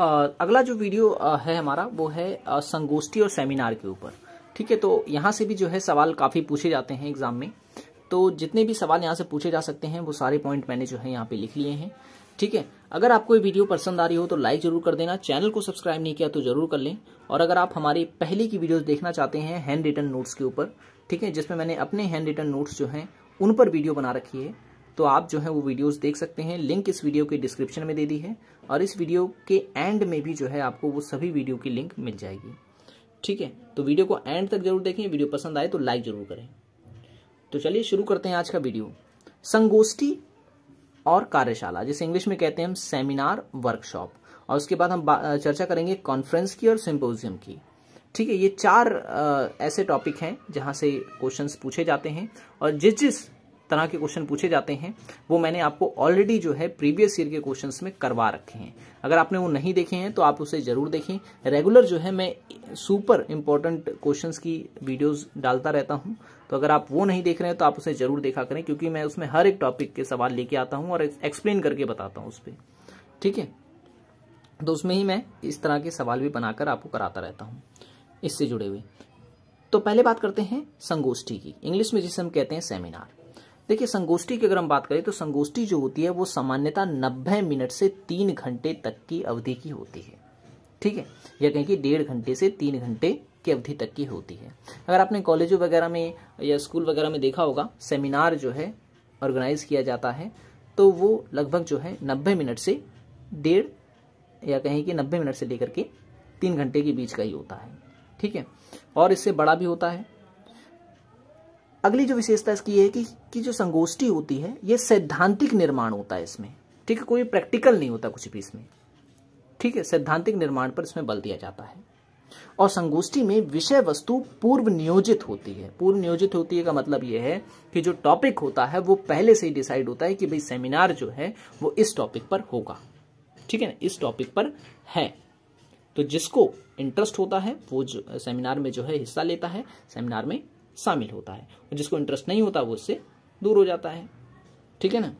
अगला जो वीडियो है हमारा वो है संगोष्ठी और सेमिनार के ऊपर ठीक है तो यहाँ से भी जो है सवाल काफ़ी पूछे जाते हैं एग्जाम में तो जितने भी सवाल यहाँ से पूछे जा सकते हैं वो सारे पॉइंट मैंने जो है यहाँ पे लिख लिए हैं ठीक है अगर आपको ये वीडियो पसंद आ रही हो तो लाइक जरूर कर देना चैनल को सब्सक्राइब नहीं किया तो जरूर कर लें और अगर आप हमारी पहले की वीडियोज़ देखना चाहते हैं हैंड रिटर्न नोट्स के ऊपर ठीक है जिसमें मैंने अपने हैंड रिटर्न नोट्स जो हैं उन पर वीडियो बना रखी है तो आप जो है वो वीडियोस देख सकते हैं लिंक इस वीडियो के डिस्क्रिप्शन में दे दी है और इस वीडियो के एंड में भी जो है आपको वो सभी वीडियो की लिंक मिल जाएगी ठीक है तो वीडियो को एंड तक जरूर देखें वीडियो पसंद आए तो लाइक जरूर करें तो चलिए शुरू करते हैं आज का वीडियो संगोष्ठी और कार्यशाला जिसे इंग्लिश में कहते हैं हम सेमिनार वर्कशॉप और उसके बाद हम चर्चा करेंगे कॉन्फ्रेंस की और सिंपोजियम की ठीक है ये चार आ, ऐसे टॉपिक हैं जहां से क्वेश्चंस पूछे जाते हैं और जिस जिस तरह के क्वेश्चन पूछे जाते हैं वो मैंने आपको ऑलरेडी जो है प्रीवियस ईयर के क्वेश्चंस में करवा रखे हैं अगर आपने वो नहीं देखे हैं तो आप उसे जरूर देखें रेगुलर जो है मैं सुपर इंपॉर्टेंट क्वेश्चंस की वीडियोस डालता रहता हूं तो अगर आप वो नहीं देख रहे हैं तो आप उसे जरूर देखा करें क्योंकि मैं उसमें हर एक टॉपिक के सवाल लेके आता हूँ और एक्सप्लेन करके बताता हूँ उस पर ठीक है तो उसमें ही मैं इस तरह के सवाल भी बनाकर आपको कराता रहता हूँ इससे जुड़े हुए तो पहले बात करते हैं संगोष्ठी की इंग्लिश में जिसे हम कहते हैं सेमिनार देखिए संगोष्ठी की अगर हम बात करें तो संगोष्ठी जो होती है वो सामान्यता नब्बे मिनट से तीन घंटे तक की अवधि की होती है ठीक है या कहें कि डेढ़ घंटे से तीन घंटे की अवधि तक की होती है अगर आपने कॉलेजों वगैरह में या स्कूल वगैरह में देखा होगा सेमिनार जो है ऑर्गेनाइज किया जाता है तो वो लगभग जो है नब्बे मिनट से डेढ़ या कहें कि नब्बे मिनट से लेकर के तीन घंटे के बीच का ही होता है ठीक है और इससे बड़ा भी होता है अगली जो विशेषता इसकी है कि, कि जो संगोष्ठी होती है ये सैद्धांतिक निर्माण होता है इसमें ठीक है कोई प्रैक्टिकल नहीं होता कुछ भी इसमें ठीक है सैद्धांतिक निर्माण पर इसमें बल दिया जाता है और संगोष्ठी में विषय वस्तु पूर्व नियोजित होती है पूर्व नियोजित होती है का मतलब यह है कि जो टॉपिक होता है वो पहले से ही डिसाइड होता है कि भाई सेमिनार जो है वो इस टॉपिक पर होगा ठीक है ना इस टॉपिक पर है तो जिसको इंटरेस्ट होता है वो जो सेमिनार में जो है हिस्सा लेता है सेमिनार में शामिल होता है और जिसको इंटरेस्ट नहीं होता वो उससे दूर हो जाता है ठीक है ना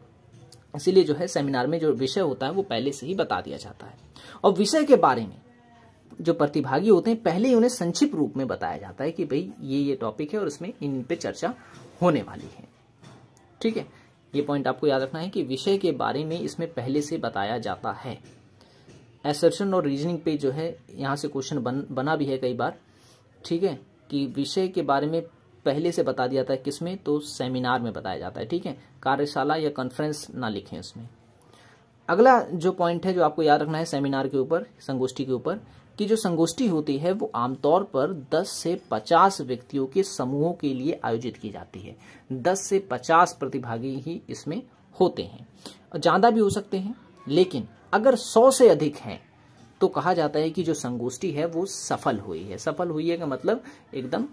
इसीलिए जो है सेमिनार में जो विषय होता है वो पहले से ही बता दिया जाता है और विषय के बारे में जो प्रतिभागी होते हैं पहले ही उन्हें संक्षिप्त रूप में बताया जाता है कि भाई ये ये टॉपिक है और इसमें इन पे चर्चा होने वाली है ठीक है ये पॉइंट आपको याद रखना है कि विषय के बारे में इसमें पहले से बताया जाता है एसर्शन और रीजनिंग पे जो है यहाँ से क्वेश्चन बन बना भी है कई बार ठीक है कि विषय के बारे में पहले से बता दिया जाता है किसमें तो सेमिनार में बताया जाता है ठीक है कार्यशाला या कॉन्फ्रेंस ना लिखें इसमें अगला जो पॉइंट है जो आपको याद रखना है सेमिनार के ऊपर संगोष्ठी के ऊपर कि जो संगोष्ठी होती है वो आमतौर पर 10 से 50 व्यक्तियों के समूहों के लिए आयोजित की जाती है 10 से 50 प्रतिभागी ही इसमें होते हैं ज़्यादा भी हो सकते हैं लेकिन अगर 100 से अधिक हैं तो कहा जाता है कि जो संगोष्ठी है वो सफल हुई है सफल हुई है का मतलब एकदम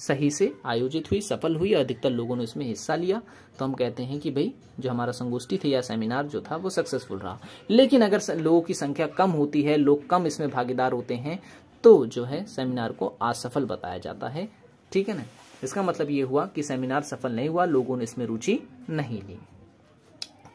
सही से आयोजित हुई सफल हुई अधिकतर लोगों ने इसमें हिस्सा लिया तो हम कहते हैं कि भाई जो हमारा संगोष्ठी थी या सेमिनार जो था वो सक्सेसफुल रहा लेकिन अगर लोगों की संख्या कम होती है लोग कम इसमें भागीदार होते हैं तो जो है सेमिनार को असफल बताया जाता है ठीक है ना इसका मतलब ये हुआ कि सेमिनार सफल नहीं हुआ लोगों ने इसमें रुचि नहीं ली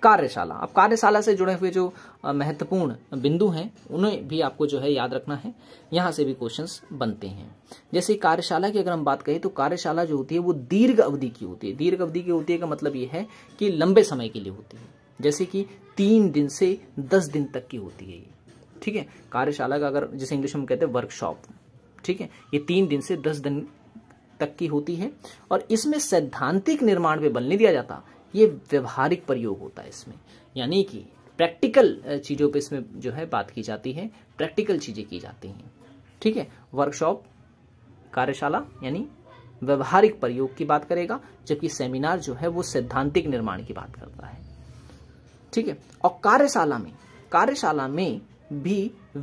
कार्यशाला अब कार्यशाला से जुड़े हुए जो महत्वपूर्ण बिंदु हैं उन्हें भी आपको जो है याद रखना है यहाँ से भी क्वेश्चंस बनते हैं जैसे कार्यशाला की अगर हम बात करें तो कार्यशाला जो होती है वो दीर्घ अवधि की होती है दीर्घ अवधि की होती है का मतलब ये है कि लंबे समय के लिए होती है जैसे कि तीन दिन से दस दिन तक की होती है ये ठीक है कार्यशाला का अगर जैसे इंग्लिश में कहते हैं वर्कशॉप ठीक है ये तीन दिन से दस दिन तक की होती है और इसमें सैद्धांतिक निर्माण पे बल नहीं दिया जाता ये व्यवहारिक प्रयोग होता है इसमें यानी कि प्रैक्टिकल चीज़ों पे इसमें जो है बात की जाती है प्रैक्टिकल चीज़ें की जाती हैं ठीक है वर्कशॉप कार्यशाला यानी व्यवहारिक प्रयोग की बात करेगा जबकि सेमिनार जो है वो सैद्धांतिक निर्माण की बात करता है ठीक है और कार्यशाला में कार्यशाला में भी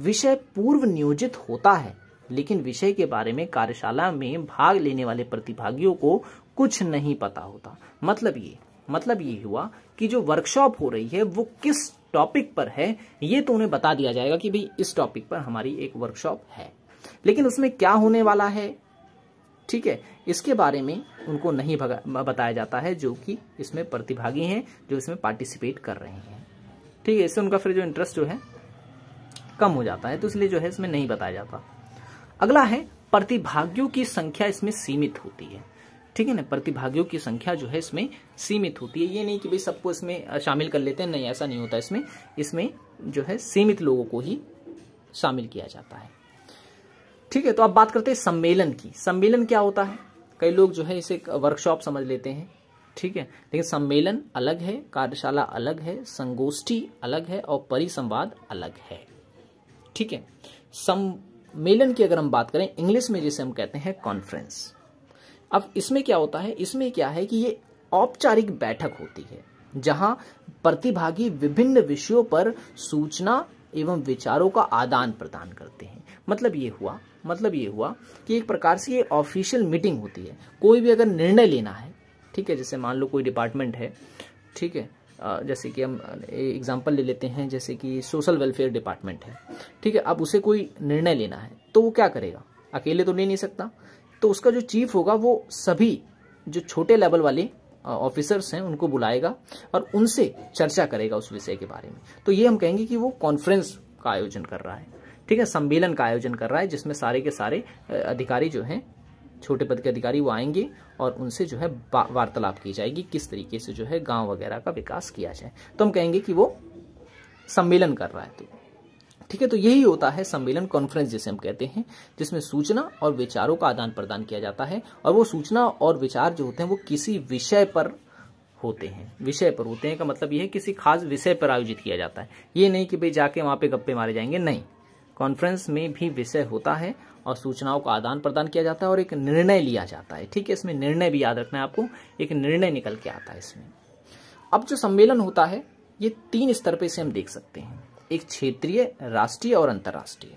विषय पूर्व नियोजित होता है लेकिन विषय के बारे में कार्यशाला में भाग लेने वाले प्रतिभागियों को कुछ नहीं पता होता मतलब ये मतलब ये हुआ कि जो वर्कशॉप हो रही है वो किस टॉपिक पर है ये तो उन्हें बता दिया जाएगा कि भाई इस टॉपिक पर हमारी एक वर्कशॉप है लेकिन उसमें क्या होने वाला है ठीक है इसके बारे में उनको नहीं बताया जाता है जो कि इसमें प्रतिभागी हैं जो इसमें पार्टिसिपेट कर रहे हैं ठीक है इससे उनका फिर जो इंटरेस्ट जो है कम हो जाता है तो इसलिए जो है इसमें नहीं बताया जाता अगला है प्रतिभागियों की संख्या इसमें सीमित होती है ठीक है ना प्रतिभागियों की संख्या जो है इसमें सीमित होती है ये नहीं कि भाई सबको इसमें शामिल कर लेते हैं नहीं ऐसा नहीं होता इसमें इसमें जो है सीमित लोगों को ही शामिल किया जाता है ठीक है तो अब बात करते हैं सम्मेलन की सम्मेलन क्या होता है कई लोग जो है इसे वर्कशॉप समझ लेते हैं ठीक है लेकिन सम्मेलन अलग है कार्यशाला अलग है संगोष्ठी अलग है और परिसंवाद अलग है ठीक है सम्मेलन की अगर हम बात करें इंग्लिश में जिसे हम कहते हैं कॉन्फ्रेंस अब इसमें क्या होता है इसमें क्या है कि ये औपचारिक बैठक होती है जहां प्रतिभागी विभिन्न विषयों पर सूचना एवं विचारों का आदान प्रदान करते हैं मतलब ये हुआ मतलब ये हुआ कि एक प्रकार से ये ऑफिशियल मीटिंग होती है कोई भी अगर निर्णय लेना है ठीक है जैसे मान लो कोई डिपार्टमेंट है ठीक है जैसे कि हम एग्जांपल ले लेते हैं जैसे कि सोशल वेलफेयर डिपार्टमेंट है ठीक है अब उसे कोई निर्णय लेना है तो वो क्या करेगा अकेले तो ले नहीं सकता तो उसका जो चीफ होगा वो सभी जो छोटे लेवल वाले ऑफिसर्स हैं उनको बुलाएगा और उनसे चर्चा करेगा उस विषय के बारे में तो ये हम कहेंगे कि वो कॉन्फ्रेंस का आयोजन कर रहा है ठीक है सम्मेलन का आयोजन कर रहा है जिसमें सारे के सारे अधिकारी जो हैं छोटे पद के अधिकारी वो आएंगे और उनसे जो है वार्तालाप की जाएगी किस तरीके से जो है गांव वगैरह का विकास किया जाए तो हम कहेंगे कि वो सम्मेलन कर रहा है तो ठीक है तो यही होता है सम्मेलन कॉन्फ्रेंस जिसे हम कहते हैं जिसमें सूचना और विचारों का आदान प्रदान किया जाता है और वो सूचना और विचार जो होते हैं वो किसी विषय पर होते हैं विषय पर होते हैं का मतलब ये है किसी खास विषय पर आयोजित किया जाता है ये नहीं कि भाई जाके वहाँ पे गप्पे मारे जाएंगे नहीं कॉन्फ्रेंस में भी विषय होता है और सूचनाओं का आदान प्रदान किया जाता है और एक निर्णय लिया जाता है ठीक है इसमें निर्णय भी याद रखना है आपको एक निर्णय निकल के आता है इसमें अब जो सम्मेलन होता है ये तीन स्तर पर इसे हम देख सकते हैं एक क्षेत्रीय राष्ट्रीय और अंतर्राष्ट्रीय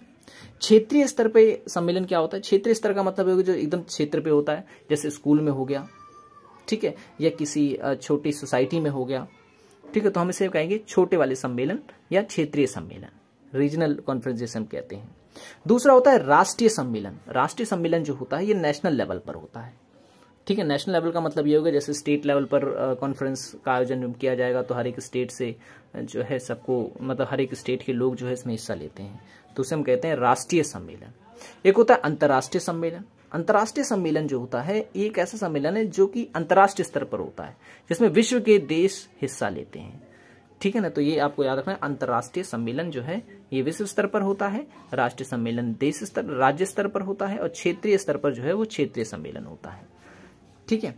क्षेत्रीय स्तर पे सम्मेलन क्या होता है क्षेत्रीय स्तर का मतलब जो एकदम क्षेत्र पे होता है जैसे स्कूल में हो गया ठीक है या किसी छोटी सोसाइटी में हो गया ठीक है तो हम इसे कहेंगे छोटे वाले सम्मेलन या क्षेत्रीय सम्मेलन रीजनल कॉन्फ्रेंस कहते हैं दूसरा होता है राष्ट्रीय सम्मेलन राष्ट्रीय सम्मेलन जो होता है ये नेशनल लेवल पर होता है ठीक है नेशनल लेवल का मतलब ये होगा जैसे स्टेट लेवल पर कॉन्फ्रेंस का आयोजन किया जाएगा तो हर एक स्टेट से जो है सबको मतलब हर एक स्टेट के लोग जो है इसमें हिस्सा लेते हैं तो उसे हम कहते हैं राष्ट्रीय सम्मेलन एक होता है अंतर्राष्ट्रीय सम्मेलन अंतर्राष्ट्रीय सम्मेलन जो होता है एक ऐसा सम्मेलन है जो कि अंतर्राष्ट्रीय स्तर पर होता है जिसमें विश्व के देश हिस्सा लेते हैं ठीक है ना तो ये आपको याद रखना है अंतर्राष्ट्रीय सम्मेलन जो है ये विश्व स्तर पर होता है राष्ट्रीय सम्मेलन देश स्तर राज्य स्तर पर होता है और क्षेत्रीय स्तर पर जो है वो क्षेत्रीय सम्मेलन होता है ठीक है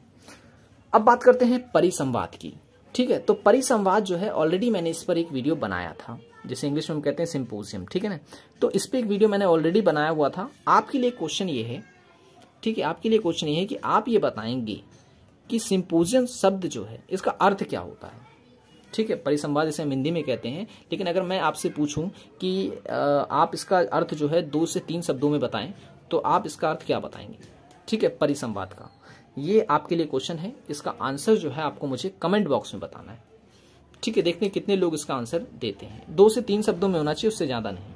अब बात करते हैं परिसंवाद की ठीक है तो परिसंवाद जो है ऑलरेडी मैंने इस पर एक वीडियो बनाया था जिसे इंग्लिश में हम कहते हैं सिंपोजियम ठीक है ना तो इस पर एक वीडियो मैंने ऑलरेडी बनाया हुआ था आपके लिए क्वेश्चन ये है ठीक है आपके लिए क्वेश्चन ये है कि आप ये बताएंगे कि सिंपोजियम शब्द जो है इसका अर्थ क्या होता है ठीक है परिसंवाद इसे हम हिंदी में कहते हैं लेकिन अगर मैं आपसे पूछूं कि आप इसका अर्थ जो है दो से तीन शब्दों में बताएं तो आप इसका अर्थ क्या बताएंगे ठीक है परिसंवाद का ये आपके लिए क्वेश्चन है इसका आंसर जो है आपको मुझे कमेंट बॉक्स में बताना है ठीक है देखने कितने लोग इसका आंसर देते हैं दो से तीन शब्दों में होना चाहिए उससे ज़्यादा नहीं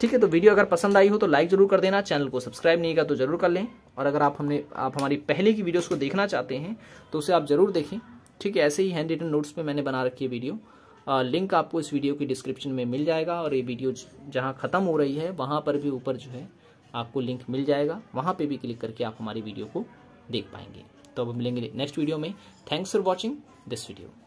ठीक है तो वीडियो अगर पसंद आई हो तो लाइक जरूर कर देना चैनल को सब्सक्राइब नहीं किया तो जरूर कर लें और अगर आप हमने आप हमारी पहले की वीडियोस को देखना चाहते हैं तो उसे आप ज़रूर देखें ठीक है ऐसे ही हैंड रिटन नोट्स पर मैंने बना रखी है वीडियो आ, लिंक आपको इस वीडियो की डिस्क्रिप्शन में मिल जाएगा और ये वीडियो जहाँ ख़त्म हो रही है वहाँ पर भी ऊपर जो है आपको लिंक मिल जाएगा वहाँ पर भी क्लिक करके आप हमारी वीडियो को देख पाएंगे तो अब मिलेंगे नेक्स्ट वीडियो में thanks for watching this video